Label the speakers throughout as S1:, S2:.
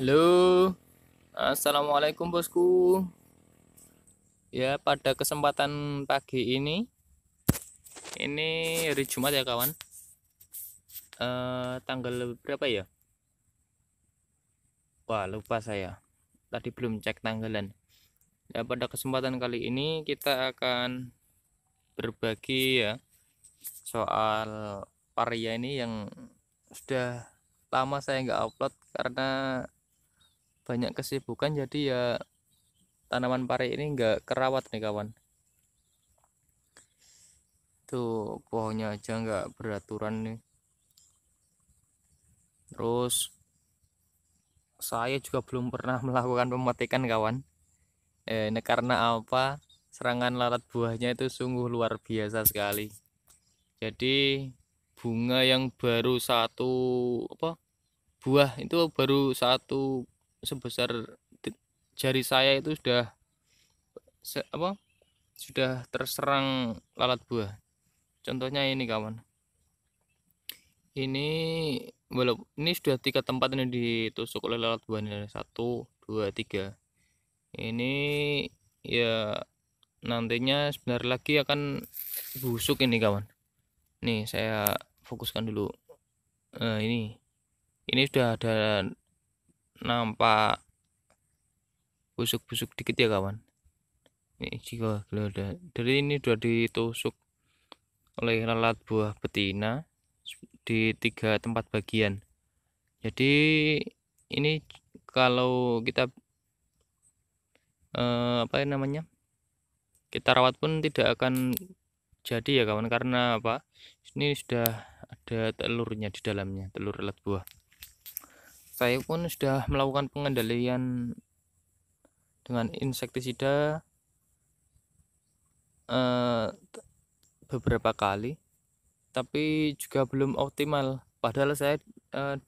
S1: Halo, assalamualaikum bosku. Ya, pada kesempatan pagi ini, ini hari Jumat ya kawan. Eh, tanggal berapa ya? Wah, lupa saya. Tadi belum cek tanggalan. Ya, pada kesempatan kali ini kita akan berbagi ya soal paria ini yang sudah lama saya nggak upload karena banyak kesibukan jadi ya tanaman pare ini enggak kerawat nih kawan tuh pohonnya aja enggak beraturan nih terus saya juga belum pernah melakukan pemetikan kawan eh, ini karena apa serangan lalat buahnya itu sungguh luar biasa sekali jadi bunga yang baru satu apa buah itu baru satu sebesar jari saya itu sudah se, apa sudah terserang lalat buah contohnya ini kawan ini walaupun ini sudah tiga tempat ini ditusuk oleh lalat buah ini satu dua tiga ini ya nantinya sebenarnya lagi akan busuk ini kawan nih saya fokuskan dulu nah, ini ini sudah ada nampak busuk-busuk dikit ya kawan ini jika ada dari ini sudah ditusuk oleh lalat buah betina di tiga tempat bagian jadi ini kalau kita eh, apa ya namanya kita rawat pun tidak akan jadi ya kawan karena apa ini sudah ada telurnya di dalamnya telur lalat buah saya pun sudah melakukan pengendalian dengan insektisida eh, beberapa kali tapi juga belum optimal padahal saya eh,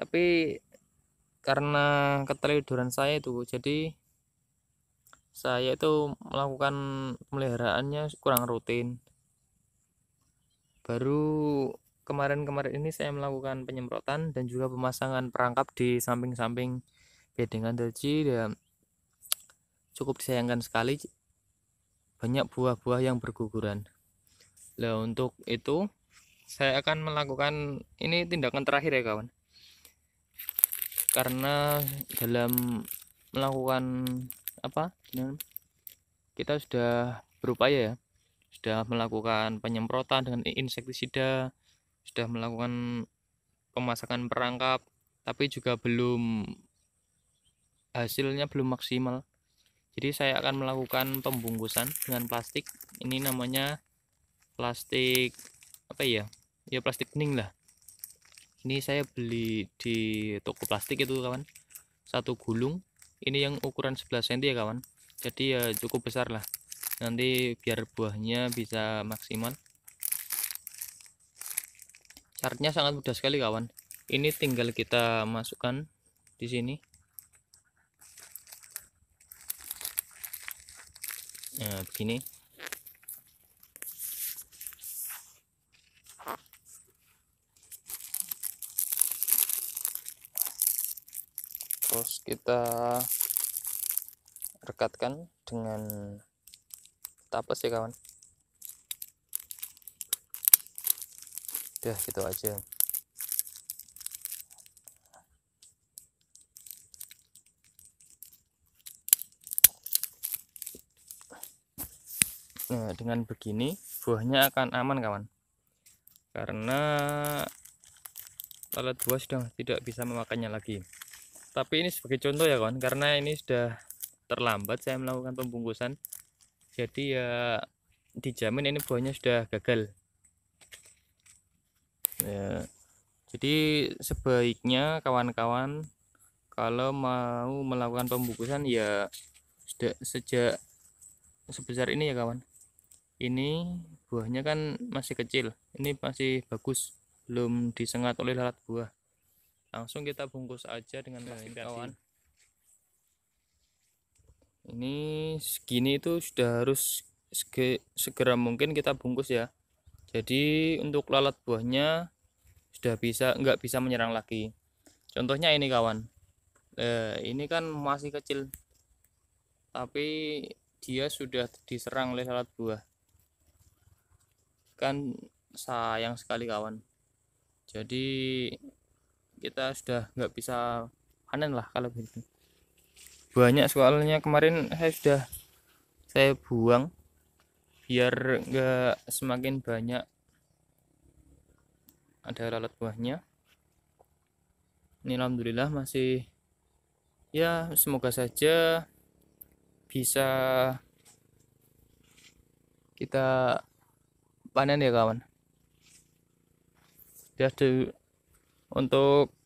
S1: tapi karena keteliduran saya itu jadi saya itu melakukan pemeliharaannya kurang rutin baru kemarin-kemarin ini saya melakukan penyemprotan dan juga pemasangan perangkap di samping-samping bedengan terci dan cukup disayangkan sekali banyak buah-buah yang berguguran. Nah untuk itu saya akan melakukan ini tindakan terakhir ya kawan. Karena dalam melakukan apa? Kita sudah berupaya ya. Sudah melakukan penyemprotan dengan insektisida, sudah melakukan pemasakan perangkap tapi juga belum hasilnya belum maksimal jadi saya akan melakukan pembungkusan dengan plastik ini namanya plastik apa ya ya plastik kening lah ini saya beli di toko plastik itu kawan satu gulung ini yang ukuran 11 cm ya kawan jadi ya cukup besar lah nanti biar buahnya bisa maksimal Caranya sangat mudah sekali kawan. Ini tinggal kita masukkan di sini. Nah, begini. Terus kita rekatkan dengan tapas ya kawan. udah gitu, gitu aja nah dengan begini buahnya akan aman kawan karena lalat buah sudah tidak bisa memakannya lagi tapi ini sebagai contoh ya kawan karena ini sudah terlambat saya melakukan pembungkusan jadi ya dijamin ini buahnya sudah gagal ya jadi sebaiknya kawan-kawan kalau mau melakukan pembukusan ya sudah sejak sebesar ini ya kawan ini buahnya kan masih kecil ini masih bagus belum disengat oleh lalat buah langsung kita bungkus aja dengan plastik kawan ini segini itu sudah harus segera mungkin kita bungkus ya jadi untuk lalat buahnya sudah bisa nggak bisa menyerang lagi contohnya ini kawan eh, ini kan masih kecil tapi dia sudah diserang oleh lalat buah kan sayang sekali kawan jadi kita sudah nggak bisa panen lah kalau begitu banyak soalnya kemarin saya sudah saya buang biar nggak semakin banyak ada lalat buahnya ini alhamdulillah masih ya semoga saja bisa kita panen ya kawan jadi untuk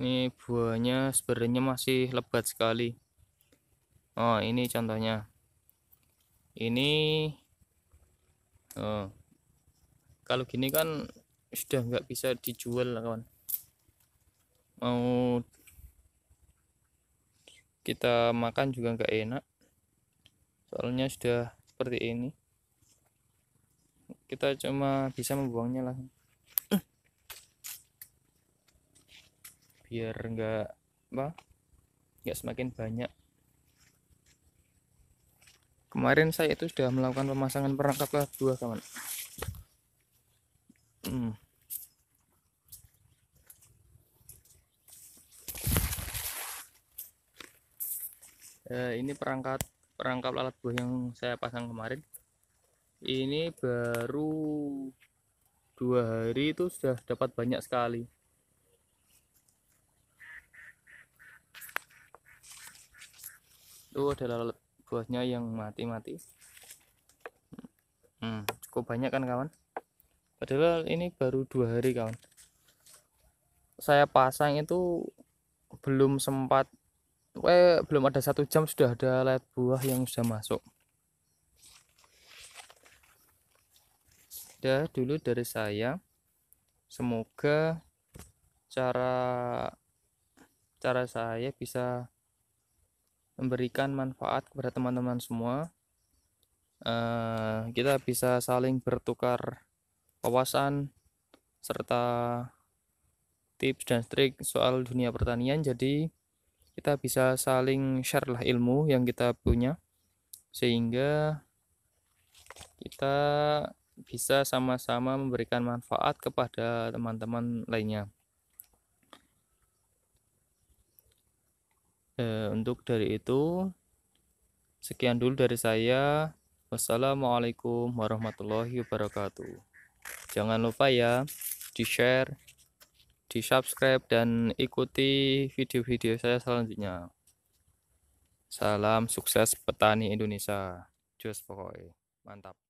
S1: ini buahnya sebenarnya masih lebat sekali oh ini contohnya ini oh, kalau gini kan sudah nggak bisa dijual lah kawan mau kita makan juga nggak enak soalnya sudah seperti ini kita cuma bisa membuangnya lah. biar nggak apa nggak semakin banyak kemarin saya itu sudah melakukan pemasangan perangkap kelas 2 kawan hmm. eh, ini perangkat perangkap alat buah yang saya pasang kemarin ini baru dua hari itu sudah dapat banyak sekali itu adalah lalat buahnya yang mati-mati hmm, cukup banyak kan kawan padahal ini baru dua hari kawan saya pasang itu belum sempat eh, belum ada satu jam sudah ada lalat buah yang sudah masuk dah dulu dari saya semoga cara cara saya bisa memberikan manfaat kepada teman-teman semua. Uh, kita bisa saling bertukar wawasan serta tips dan trik soal dunia pertanian. Jadi kita bisa saling share lah ilmu yang kita punya sehingga kita bisa sama-sama memberikan manfaat kepada teman-teman lainnya. e, untuk dari itu sekian dulu dari saya wassalamualaikum warahmatullahi wabarakatuh jangan lupa ya di share di subscribe dan ikuti video-video saya selanjutnya salam sukses petani Indonesia Just pokoknya mantap